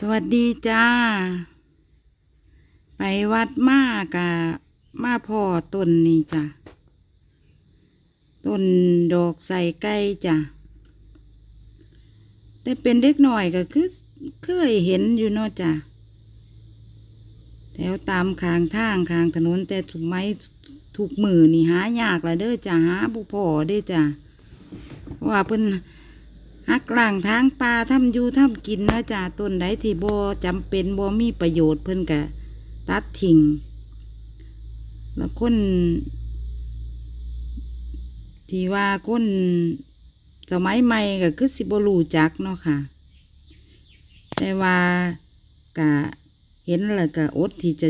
สวัสดีจ้า ไปวัดมากะมาพ่อต้นนี่จ้ะ ต้นดอกใส่ไก่จ้ะ แต่เป็นเล็กหน่อยก็คือเคยเห็นอยู่เนาะจ้ะแถวตามคางทางคางถนนแต่ถูกไม้ถูกมือนี่ หายากละเด้อจ้ะหาบุพอเด้อจ้ะว่าเพิ่นหักล่างทางปลาทำยูทำกินนะจ่าต้นไดที่บอจำเป็นบอมีประโยชน์เพิ่นกะตัดทิ้งแล้วคน ที่ว่าคนสมัยใหม่ก็คือสิบรูจักเนาะค่ะ แต่ว่ากะเห็นแล้วก็อดที่จะ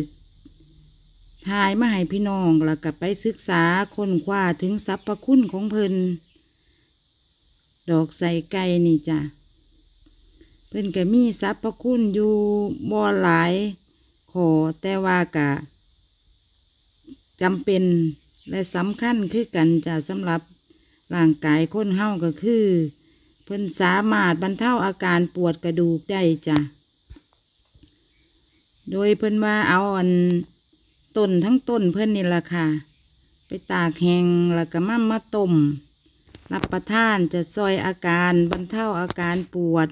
ทายมาให้พี่น้อง แล้วก็ไปศึกษาคนคว้าถึงสรรพคุณของเพิ่นดอกใส่ไก่นี่จ้ะ เพิ่นก็มีสรรพคุณอยู่บ่หลาย ขอแต่ว่ากะจำเป็นและสำคัญคือกันจะสำหรับร่างกายคนเฮาก็คือ เพิ่นสามารถบรรเทาอาการปวดกระดูกได้จ้ะ โดยเพิ่นว่า เอาอันต้นทั้งต้นเพิ่นนี่ละค่ะ ไปตากแห้งแล้วก็มั่มมาต้มรับประทานจะซอยอาการบรรเทาอาการปวด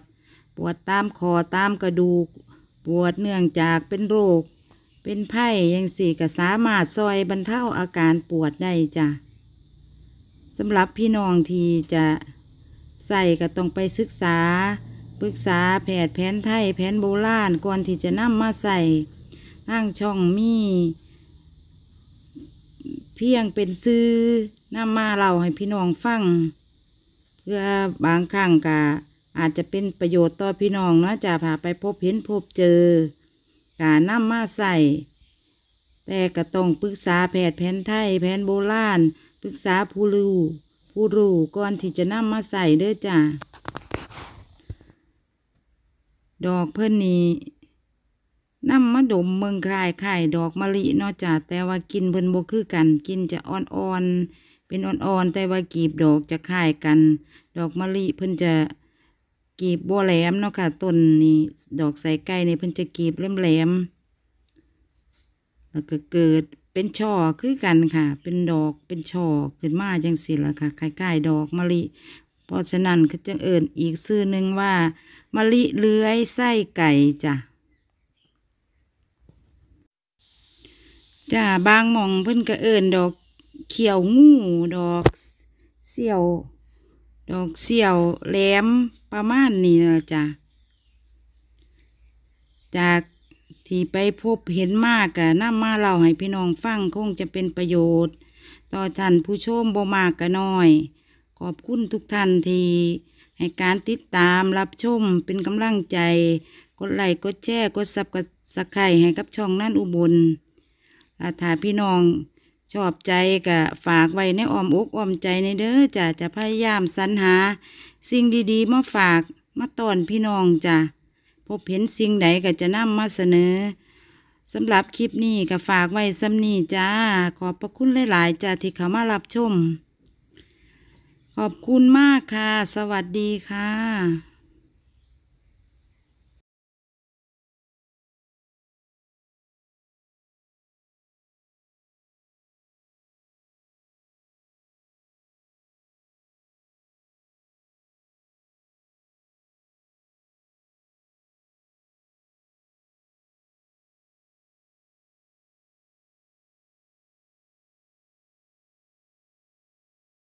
ปวดตามคอตามกระดูก ปวดเนื่องจากเป็นโรค เป็นไผ่ยังสี่ก็สามารถซอยบรรเทาอาการปวดได้จ้ะสำหรับพี่น้องที่จะใส่ก็ต้องไปศึกษาปรึกษาแพทย์แผนไทยแผนโบราณก่อนที่จะนำมาใส่ทัางช่องมี เพียงเป็นซื้อนำมาเราให้พี่น้องฟังเพื่อบางครั้งก็อาจจะเป็นประโยชน์ต่อพี่น้องเนาะจะพาไปพบเห็นพบเจอการนำมาใส่แต่ก็ต้องปรึกษาแพทย์แผนไทย แผนโบราณปรึกษาผู้รู้ผู้รู้ก่อนที่จะนำมาใส่เด้อจ้าดอกเพิ่นนี้นำมาดมเมืองคายไข่ดอกมะลิเนาะจ้าแต่ว่ากินเพิ่นบ่คือกันกินจะอ่อนๆเป็นอ่อนๆ แต่ว่ากีบดอกจะคล้ายกัน ดอกมะลิเพิ่นจะกีบบัวแหลมเนาะค่ะต้นนี้ดอกใส่ไก่นี่เพิ่นจะกีบแหลมๆแล้วก็เกิดเป็นช่อคือกันค่ะ เป็นดอกเป็นช่อขึ้นมาจังสิละค่ะใกล้ๆดอกมะลิเพราะฉะนั้นก็จะเอิ่นอีกซื่อหนึ่งว่ามะลิเลื้อยไส้ไก่จ้ะจ้าบางมองเพิ่นก็เอิ่นดอกเขียวงูดอก เสี่ยว ดอกเสี่ยว แหลม ประมาณนี้นะจ๊ะจากที่ไปพบเห็นมากกะน้ามาเล่าให้พี่น้องฟัง คงจะเป็นประโยชน์ ต่อท่านผู้ชมบ่มากกะน้อย ขอบคุณทุกท่านที่ ให้การติดตามรับชมเป็นกำลังใจ กดไลค์กดแชร์กดซับกบสไครให้กับช่องนั่นอุบลอาถาพี่น้องชอบใจกะฝากไว้ในอ้อมอกอ้อมใจในเด้อจะจะพยายามสรรหา สิ่งดี ๆ มาฝากมาตอนพี่น้องจ้ะ พบเห็นสิ่งใดก็จะนำมาเสนอสำหรับคลิปนี้ก็ฝากไว้ซ้ำนี้จ้า ขอบพระคุณหลายๆจ้าที่เขามารับชม ขอบคุณมากค่ะ สวัสดีค่ะ